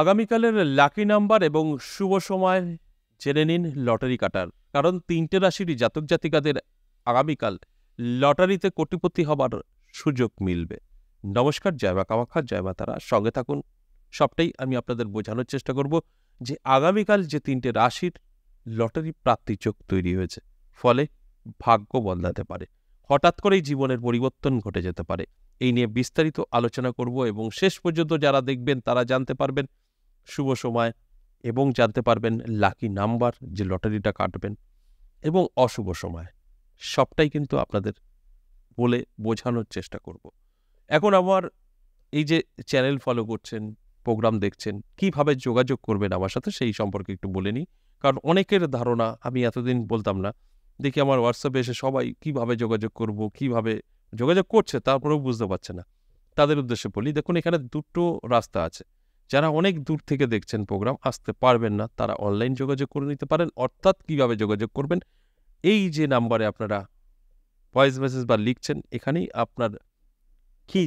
আগামীকালের lucky number এবং শুভ সময় জেনে নিন লটারি কাটার কারণ তিনটে রাশিরই জাতক জাতিকাদের আগামীকাল লটারিতে কোটিপতি হবার সুযোগ মিলবে নমস্কার জয় মা কামাখা জয় মা তারা সঙ্গে থাকুন সবটাই আমি আপনাদের বোঝানোর চেষ্টা করব যে আগামীকাল যে তিনটে রাশির লটারি প্রাপ্তি চোখ তৈরি হয়েছে ফলে ভাগ্য বদলাতে পারে হঠাৎ করেই জীবনের পরিবর্তন ঘটে যেতে পারে এই নিয়ে বিস্তারিত আলোচনা করব এবং শেষ পর্যন্ত যারা দেখবেন তারা জানতে পারবেন শুভ সময় এবং জানতে পারবেন লাকি নাম্বার যে লটারিটা কাটবেন এবং অশুভ সময় সবটাই কিন্তু আপনাদের বলে বোঝানোর চেষ্টা করব এখন আমার এই যে চ্যানেল ফলো করছেন প্রোগ্রাম দেখছেন কিভাবে যোগাযোগ করবেন আমার সাথে সেই সম্পর্কে একটু বলে নিই কারণ অনেকের ধারণা আমি এতদিন বলতাম না দেখি আমার হোয়াটসঅ্যাপে এসে সবাই কিভাবে যোগাযোগ করব কিভাবে যোগাযোগ করছে তারপরেও বুঝতে পারছে না তাদের উদ্দেশ্যে বলি দেখুন এখানে দুটো রাস্তা আছে যারা অনেক দূর থেকে দেখছেন প্রোগ্রাম আসতে পারবেন না তারা অনলাইন যোগাযোগ করে নিতে পারেন অর্থাৎ কিভাবে যোগাযোগ করবেন এই যে নাম্বারে আপনারা ভয়েস মেসেজ বা লিখছেন এখানেই আপনার কি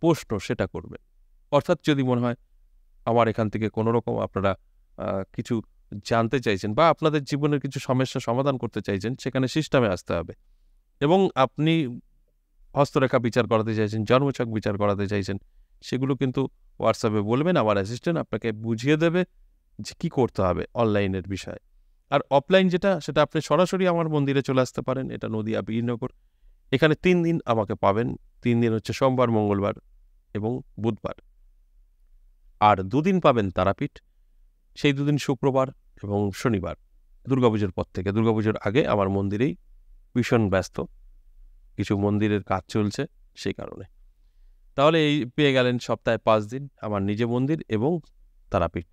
প্রশ্ন সেটা করবেন অর্থাৎ যদি মনে হয় আমার এখান থেকে কোনো রকম আপনারা কিছু জানতে চাইছেন বা আপনাদের জীবনের কিছু সমস্যা সমাধান করতে চাইছেন সেখানে সিস্টেমে আসতে হবে এবং আপনি হস্তরেখা বিচার করাতে চাইছেন জন্মছক বিচার করাতে চাইছেন সেগুলো কিন্তু হোয়াটসঅ্যাপে বলবেন আমার অ্যাসিস্ট্যান্ট আপনাকে বুঝিয়ে দেবে যে কী করতে হবে অনলাইনের বিষয়ে আর অফলাইন যেটা সেটা আপনি সরাসরি আমার মন্দিরে চলে আসতে পারেন এটা নদীয়া বীরনগর এখানে তিন দিন আমাকে পাবেন তিন দিন হচ্ছে সোমবার মঙ্গলবার এবং বুধবার আর দুদিন পাবেন তারাপীঠ সেই দুদিন শুক্রবার এবং শনিবার দুর্গাপুজোর পর থেকে দুর্গাপুজোর আগে আমার মন্দিরেই ভীষণ ব্যস্ত কিছু মন্দিরের কাজ চলছে সেই কারণে তাহলে এই পেয়ে গেলেন সপ্তাহে পাঁচ দিন আমার নিজে মন্দির এবং তারাপীঠ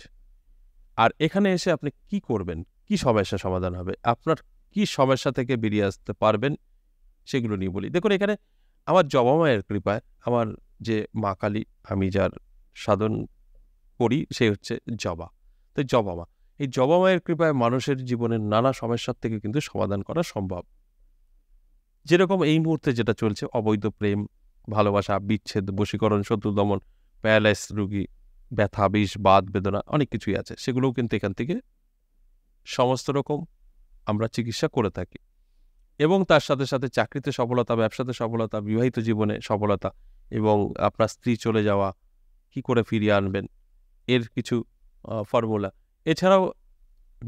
আর এখানে এসে আপনি কি করবেন কি সমস্যা সমাধান হবে আপনার কি সমস্যা থেকে বেরিয়ে আসতে পারবেন সেগুলো নিয়ে বলি দেখুন এখানে আমার জবামায়ের কৃপায় আমার যে মা কালী আমি যার সাধন করি সে হচ্ছে জবা তো জবামা এই জবামায়ের কৃপায় মানুষের জীবনের নানা সমস্যার থেকে কিন্তু সমাধান করা সম্ভব যেরকম এই মুহূর্তে যেটা চলছে অবৈধ প্রেম ভালোবাসা বিচ্ছেদ বশীকরণ শত্রু দমন প্যারালাইস রুগী ব্যথা বিষ বাদ বেদনা অনেক কিছুই আছে সেগুলোও কিন্তু এখান থেকে সমস্ত রকম আমরা চিকিৎসা করে থাকি এবং তার সাথে সাথে চাকরিতে সফলতা ব্যবসাতে সফলতা বিবাহিত জীবনে সফলতা এবং আপনার স্ত্রী চলে যাওয়া কি করে ফিরিয়ে আনবেন এর কিছু ফর্মুলা এছাড়াও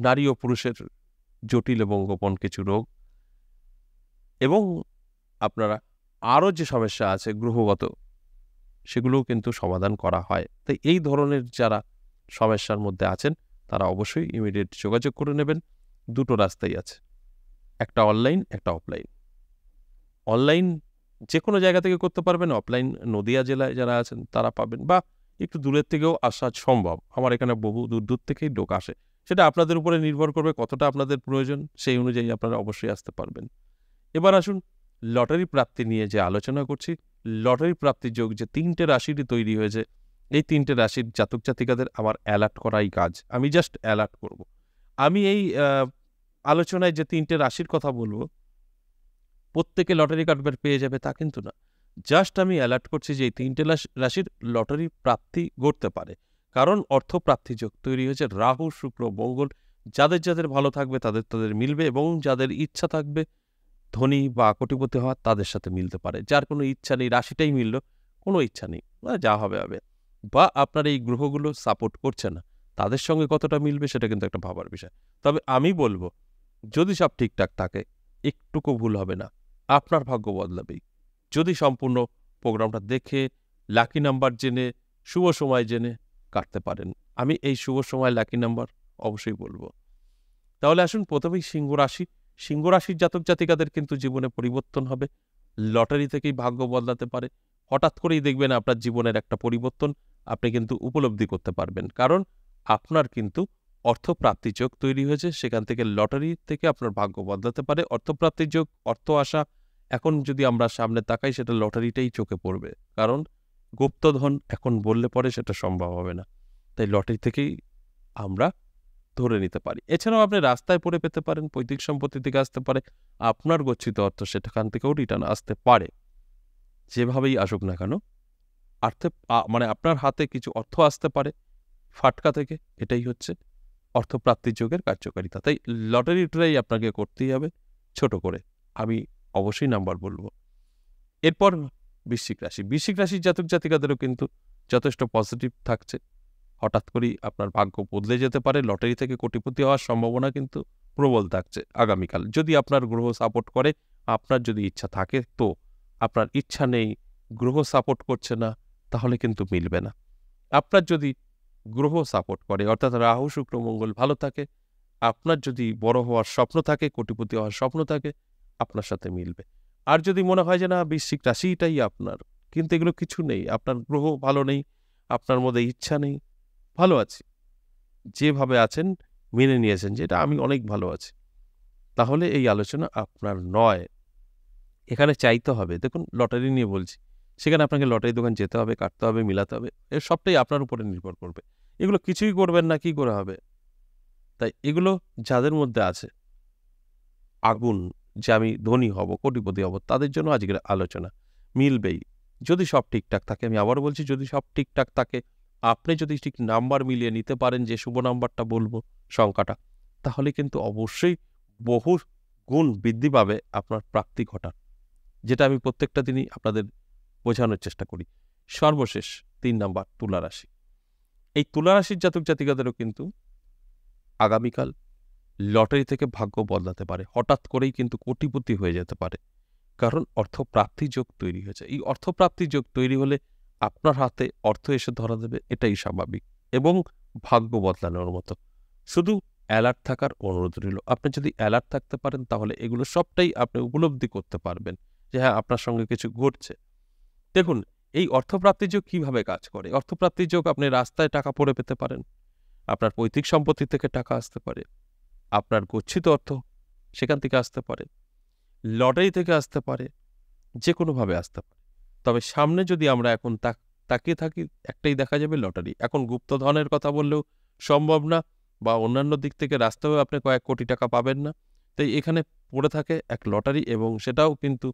নারী ও পুরুষের জটিল এবং গোপন কিছু রোগ এবং আপনারা আরও যে সমস্যা আছে গ্রহগত সেগুলোও কিন্তু সমাধান করা হয় তাই এই ধরনের যারা সমস্যার মধ্যে আছেন তারা অবশ্যই ইমিডিয়েট যোগাযোগ করে নেবেন দুটো রাস্তাই আছে একটা অনলাইন একটা অফলাইন অনলাইন যে কোনো জায়গা থেকে করতে পারবেন অফলাইন নদিয়া জেলায় যারা আছেন তারা পাবেন বা একটু দূরের থেকেও আসা সম্ভব আমার এখানে বহু দূর দূর থেকেই ডোক আসে সেটা আপনাদের উপরে নির্ভর করবে কতটা আপনাদের প্রয়োজন সেই অনুযায়ী আপনারা অবশ্যই আসতে পারবেন এবার আসুন লটারি প্রাপ্তি নিয়ে যে আলোচনা করছি লটারি প্রাপ্তি যোগ যে তিনটে রাশিটি তৈরি হয়েছে এই তিনটে রাশির জাতক জাতিকাদের আমার অ্যালার্ট করাই কাজ আমি জাস্ট অ্যালার্ট করব। আমি এই আলোচনায় যে তিনটে রাশির কথা বলবো প্রত্যেকে লটারি কাটবার পেয়ে যাবে তা কিন্তু না জাস্ট আমি অ্যালার্ট করছি যে এই তিনটে রাশির লটারি প্রাপ্তি ঘটতে পারে কারণ অর্থ প্রাপ্তি যোগ তৈরি হয়েছে রাহু শুক্র মঙ্গল যাদের যাদের ভালো থাকবে তাদের তাদের মিলবে এবং যাদের ইচ্ছা থাকবে ধনী বা কোটিপতি হওয়া তাদের সাথে মিলতে পারে যার কোনো ইচ্ছা নেই রাশিটাই মিলল কোনো ইচ্ছা নেই মানে যা হবে হবে বা আপনার এই গ্রহগুলো সাপোর্ট করছে না তাদের সঙ্গে কতটা মিলবে সেটা কিন্তু একটা ভাবার বিষয় তবে আমি বলবো যদি সব ঠিকঠাক থাকে একটুকু ভুল হবে না আপনার ভাগ্য বদলাবেই যদি সম্পূর্ণ প্রোগ্রামটা দেখে লাকি নাম্বার জেনে শুভ সময় জেনে কাটতে পারেন আমি এই শুভ সময় লাকি নাম্বার অবশ্যই বলবো তাহলে আসুন প্রথমেই সিংহ রাশি সিংহ রাশির জাতক জাতিকাদের কিন্তু জীবনে পরিবর্তন হবে লটারি থেকেই ভাগ্য বদলাতে পারে হঠাৎ করেই দেখবেন আপনার জীবনের একটা পরিবর্তন আপনি কিন্তু উপলব্ধি করতে পারবেন কারণ আপনার কিন্তু অর্থপ্রাপ্তি যোগ তৈরি হয়েছে সেখান থেকে লটারি থেকে আপনার ভাগ্য বদলাতে পারে অর্থপ্রাপ্তির যোগ অর্থ আসা এখন যদি আমরা সামনে তাকাই সেটা লটারিটাই চোখে পড়বে কারণ গুপ্তধন এখন বললে পরে সেটা সম্ভব হবে না তাই লটারি থেকেই আমরা ধরে নিতে পারি এছাড়াও আপনি রাস্তায় পড়ে পেতে পারেন পৈতৃক সম্পত্তি থেকে আসতে পারে আপনার গচ্ছিত অর্থ সেখান থেকেও রিটার্ন আসতে পারে যেভাবেই আসুক না কেন অর্থে মানে আপনার হাতে কিছু অর্থ আসতে পারে ফাটকা থেকে এটাই হচ্ছে অর্থপ্রাপ্তির যোগের কার্যকারিতা তাই লটারি ট্রাই আপনাকে করতেই হবে ছোট করে আমি অবশ্যই নাম্বার বলবো এরপর বৃশ্চিক রাশি বৃশ্চিক রাশির জাতক জাতিকাদেরও কিন্তু যথেষ্ট পজিটিভ থাকছে হঠাৎ করেই আপনার ভাগ্য বদলে যেতে পারে লটারি থেকে কোটিপতি হওয়ার সম্ভাবনা কিন্তু প্রবল থাকছে আগামীকাল যদি আপনার গ্রহ সাপোর্ট করে আপনার যদি ইচ্ছা থাকে তো আপনার ইচ্ছা নেই গ্রহ সাপোর্ট করছে না তাহলে কিন্তু মিলবে না আপনার যদি গ্রহ সাপোর্ট করে অর্থাৎ রাহু শুক্র মঙ্গল ভালো থাকে আপনার যদি বড় হওয়ার স্বপ্ন থাকে কোটিপতি হওয়ার স্বপ্ন থাকে আপনার সাথে মিলবে আর যদি মনে হয় যে না বৃশ্চিক রাশিটাই আপনার কিন্তু এগুলো কিছু নেই আপনার গ্রহ ভালো নেই আপনার মধ্যে ইচ্ছা নেই ভালো আছি যেভাবে আছেন মেনে নিয়েছেন যে এটা আমি অনেক ভালো আছি তাহলে এই আলোচনা আপনার নয় এখানে চাইতে হবে দেখুন লটারি নিয়ে বলছি সেখানে আপনাকে লটারি দোকান যেতে হবে কাটতে হবে মিলাতে হবে এর সবটাই আপনার উপরে নির্ভর করবে এগুলো কিছুই করবেন না কি করে হবে তাই এগুলো যাদের মধ্যে আছে আগুন যে আমি ধনী হব কোটিপতি হব তাদের জন্য আজকের আলোচনা মিলবেই যদি সব ঠিকঠাক থাকে আমি আবার বলছি যদি সব ঠিকঠাক থাকে আপনি যদি ঠিক নাম্বার মিলিয়ে নিতে পারেন যে শুভ নাম্বারটা বলবো সংখ্যাটা তাহলে কিন্তু অবশ্যই বহু গুণ বৃদ্ধি পাবে আপনার প্রাপ্তি ঘটান যেটা আমি প্রত্যেকটা দিনই আপনাদের বোঝানোর চেষ্টা করি সর্বশেষ তিন নাম্বার তুলা রাশি এই তুলা রাশির জাতক জাতিকাদেরও কিন্তু আগামীকাল লটারি থেকে ভাগ্য বদলাতে পারে হঠাৎ করেই কিন্তু কোটিপতি হয়ে যেতে পারে কারণ অর্থপ্রাপ্তি যোগ তৈরি হয়েছে এই অর্থপ্রাপ্তি যোগ তৈরি হলে আপনার হাতে অর্থ এসে ধরা দেবে এটাই স্বাভাবিক এবং ভাগ্য বদলানোর মতো শুধু অ্যালার্ট থাকার অনুরোধ রইল আপনি যদি অ্যালার্ট থাকতে পারেন তাহলে এগুলো সবটাই আপনি উপলব্ধি করতে পারবেন যে হ্যাঁ আপনার সঙ্গে কিছু ঘটছে দেখুন এই অর্থপ্রাপ্তি যোগ কীভাবে কাজ করে অর্থপ্রাপ্তি যোগ আপনি রাস্তায় টাকা পড়ে পেতে পারেন আপনার পৈতৃক সম্পত্তি থেকে টাকা আসতে পারে আপনার গচ্ছিত অর্থ সেখান থেকে আসতে পারে লটারি থেকে আসতে পারে যে কোনোভাবে আসতে পারে তবে সামনে যদি আমরা এখন তাকিয়ে থাকি একটাই দেখা যাবে লটারি এখন গুপ্তধনের কথা বললেও সম্ভব না বা অন্যান্য দিক থেকে রাস্তাও আপনি কয়েক কোটি টাকা পাবেন না তাই এখানে পড়ে থাকে এক লটারি এবং সেটাও কিন্তু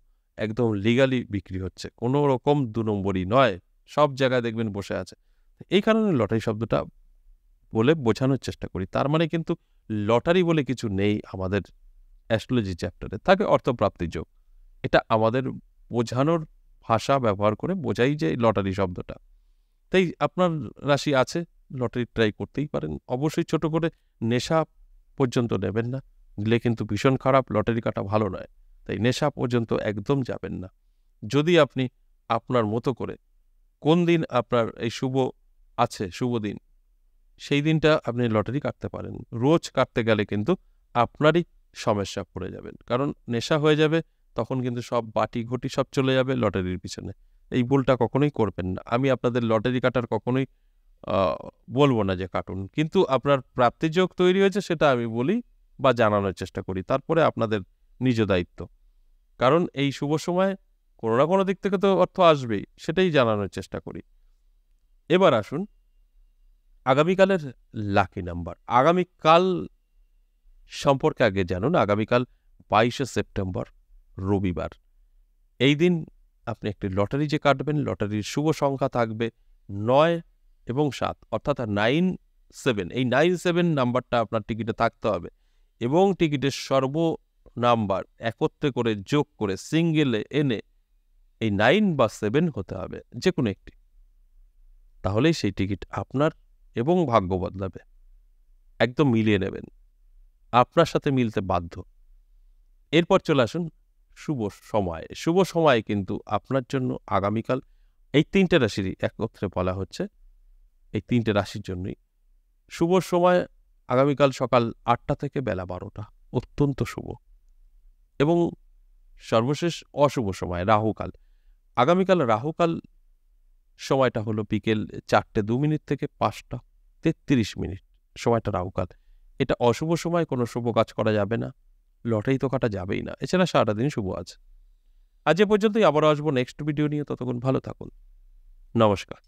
একদম লিগালি বিক্রি হচ্ছে কোনো রকম দু নম্বরই নয় সব জায়গায় দেখবেন বসে আছে এই কারণে লটারি শব্দটা বলে বোঝানোর চেষ্টা করি তার মানে কিন্তু লটারি বলে কিছু নেই আমাদের অ্যাস্ট্রোলজি চ্যাপ্টারে থাকে অর্থপ্রাপ্তি যোগ এটা আমাদের বোঝানোর ভাষা ব্যবহার করে বোঝাই যে লটারি শব্দটা তাই আপনার রাশি আছে লটারি ট্রাই করতেই পারেন অবশ্যই ছোট করে নেশা পর্যন্ত নেবেন না নিলে কিন্তু ভীষণ খারাপ লটারি কাটা ভালো নয় তাই নেশা পর্যন্ত একদম যাবেন না যদি আপনি আপনার মতো করে কোন দিন আপনার এই শুভ আছে শুভ দিন সেই দিনটা আপনি লটারি কাটতে পারেন রোজ কাটতে গেলে কিন্তু আপনারই সমস্যা পড়ে যাবেন কারণ নেশা হয়ে যাবে তখন কিন্তু সব বাটি ঘটি সব চলে যাবে লটারির পিছনে এই ভুলটা কখনোই করবেন না আমি আপনাদের লটারি কাটার কখনোই বলবো না যে কাটুন কিন্তু আপনার প্রাপ্তিযোগ তৈরি হয়েছে সেটা আমি বলি বা জানানোর চেষ্টা করি তারপরে আপনাদের নিজ দায়িত্ব কারণ এই শুভ সময় কোনো না কোনো দিক থেকে তো অর্থ আসবেই সেটাই জানানোর চেষ্টা করি এবার আসুন আগামীকালের লাকি নাম্বার আগামীকাল সম্পর্কে আগে জানুন আগামীকাল বাইশে সেপ্টেম্বর রবিবার এই দিন আপনি একটি লটারি যে কাটবেন লটারির শুভ সংখ্যা থাকবে নয় এবং সাত অর্থাৎ নাইন সেভেন এই নাইন সেভেন নাম্বারটা আপনার টিকিটে থাকতে হবে এবং টিকিটের সর্ব নাম্বার একত্রে করে যোগ করে সিঙ্গেলে এনে এই নাইন বা সেভেন হতে হবে যে কোনো একটি তাহলেই সেই টিকিট আপনার এবং ভাগ্য বদলাবে একদম মিলিয়ে নেবেন আপনার সাথে মিলতে বাধ্য এরপর চলে আসুন শুভ সময় শুভ সময় কিন্তু আপনার জন্য আগামীকাল এই তিনটে রাশিরই একত্রে বলা হচ্ছে এই তিনটে রাশির জন্যই শুভ সময় আগামীকাল সকাল আটটা থেকে বেলা বারোটা অত্যন্ত শুভ এবং সর্বশেষ অশুভ সময় রাহুকাল আগামীকাল রাহুকাল সময়টা হলো বিকেল চারটে দু মিনিট থেকে পাঁচটা তেত্রিশ মিনিট সময়টা রাহুকাল এটা অশুভ সময় কোনো শুভ কাজ করা যাবে না লটেই তো কাটা যাবেই না এছাড়া সারাটা দিন শুভ আছে আজ এ পর্যন্তই আবারও আসবো নেক্সট ভিডিও নিয়ে ততক্ষণ ভালো থাকুন নমস্কার